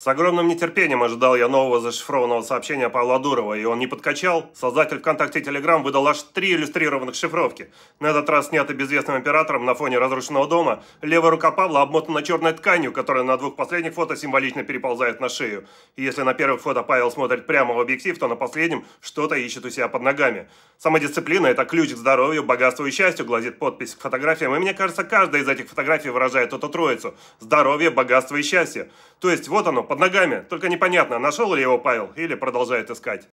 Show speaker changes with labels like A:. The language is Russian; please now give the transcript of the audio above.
A: С огромным нетерпением ожидал я нового зашифрованного сообщения Павла Дурова, и он не подкачал. Создатель ВКонтакте и Телеграм выдал аж три иллюстрированных шифровки. На этот раз сняты безвестным оператором на фоне разрушенного дома. Левая рука Павла обмотана черной тканью, которая на двух последних фото символично переползает на шею. И если на первых фото Павел смотрит прямо в объектив, то на последнем что-то ищет у себя под ногами. Самодисциплина – это ключ к здоровью, богатству и счастью, глазит подпись к фотографиям. И мне кажется, каждая из этих фотографий выражает эту троицу – здоровье, богатство и счастье. То есть вот оно, под ногами. Только непонятно, нашел ли его Павел или продолжает искать.